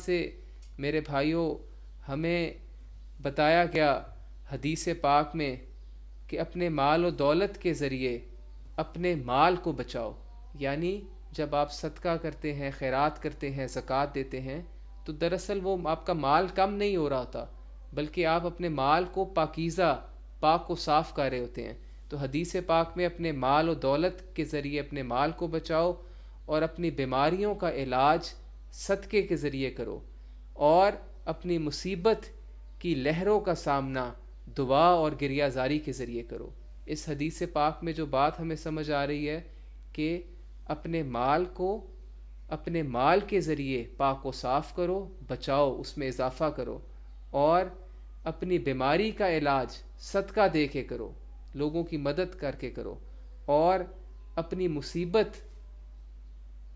से मेरे भाइयों हमें बताया गया हदीस पाक में कि अपने माल और दौलत के ज़रिए अपने माल को बचाओ यानी जब आप सदका करते हैं खैरात करते हैं ज़क़़त देते हैं तो दरअसल वो आपका माल कम नहीं हो रहा होता बल्कि आप अपने माल को पाकिज़ा पाक को साफ़ कर रहे होते हैं तो हदीस पाक में अपने माल और दौलत के ज़रिए अपने माल को बचाओ और अपनी बीमारियों का इलाज सदक़े के ज़रिए करो और अपनी मुसीबत की लहरों का सामना दुआ और गिरियाजारी के ज़रिए करो इस हदीस पाक में जो बात हमें समझ आ रही है कि अपने माल को अपने माल के ज़रिए पाक को साफ़ करो बचाओ उसमें इजाफ़ा करो और अपनी बीमारी का इलाज सदका दे के करो लोगों की मदद करके करो और अपनी मुसीबत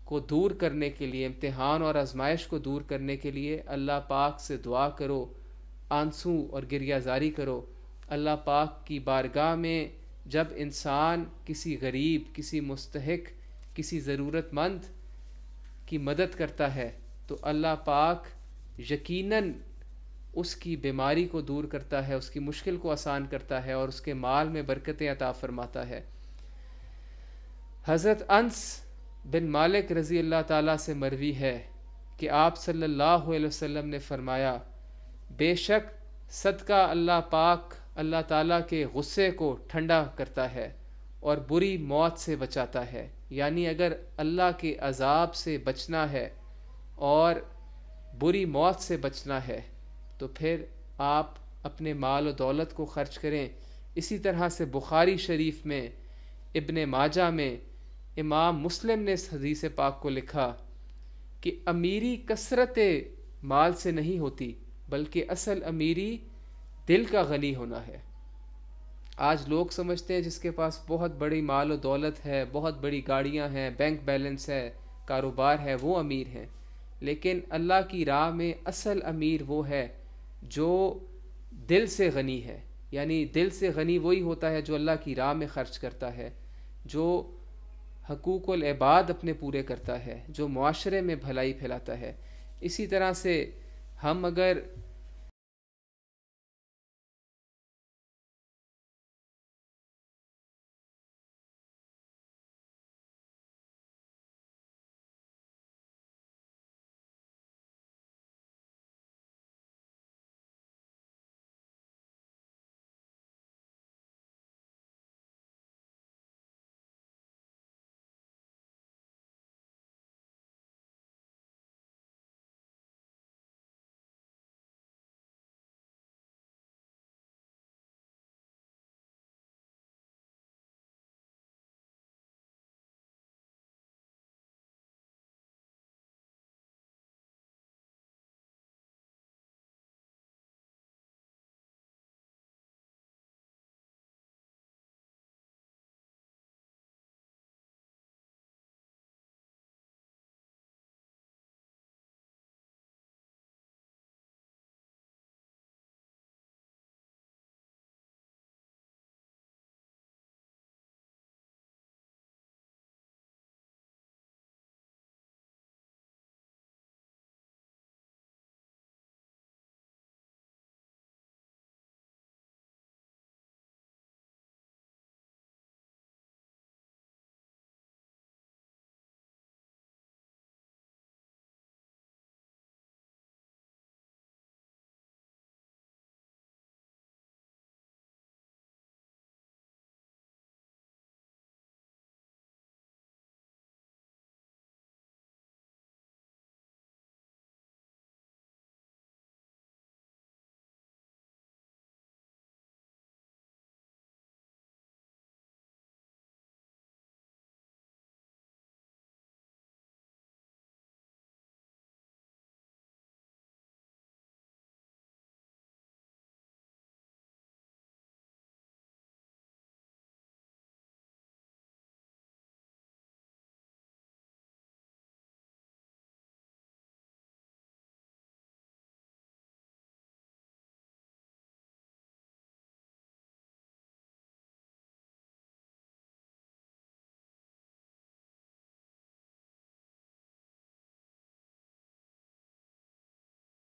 को दूर करने के लिए इम्तहान और आजमाइश को दूर करने के लिए अल्लाह पाक से दुआ करो आंसू और गिरियाजारी करो अल्लाह पाक की बारगाह में जब इंसान किसी गरीब किसी मुस्तहक किसी ज़रूरतमंद की मदद करता है तो अल्लाह पाक यकीनन उसकी बीमारी को दूर करता है उसकी मुश्किल को आसान करता है और उसके माल में बरकतें अता फरमाता है हज़रत अंस बिन मालिक रज़ी अल्लाह ताला से मरवी है कि आप सल्लल्लाहु अलैहि वसल्लम ने फरमाया बेशक सदका अल्लाह पाक अल्लाह ताला के गुस्से को ठंडा करता है और बुरी मौत से बचाता है यानी अगर अल्लाह के अजाब से बचना है और बुरी मौत से बचना है तो फिर आप अपने माल और दौलत को खर्च करें इसी तरह से बुखारी शरीफ में इब्ने माजा में इमाम मुस्लिम ने इस हदीस पाक को लिखा कि अमीरी कसरत माल से नहीं होती बल्कि असल अमीरी दिल का गनी होना है आज लोग समझते हैं जिसके पास बहुत बड़ी माल और दौलत है बहुत बड़ी गाड़ियां हैं बैंक बैलेंस है कारोबार है वो अमीर हैं लेकिन अल्लाह की राह में असल अमीर वो है जो दिल से गनी है यानी दिल से गनी वही होता है जो अल्लाह की राह में ख़र्च करता है जो हकूक़ एबाद अपने पूरे करता है जो माशरे में भलाई फैलाता है इसी तरह से हम अगर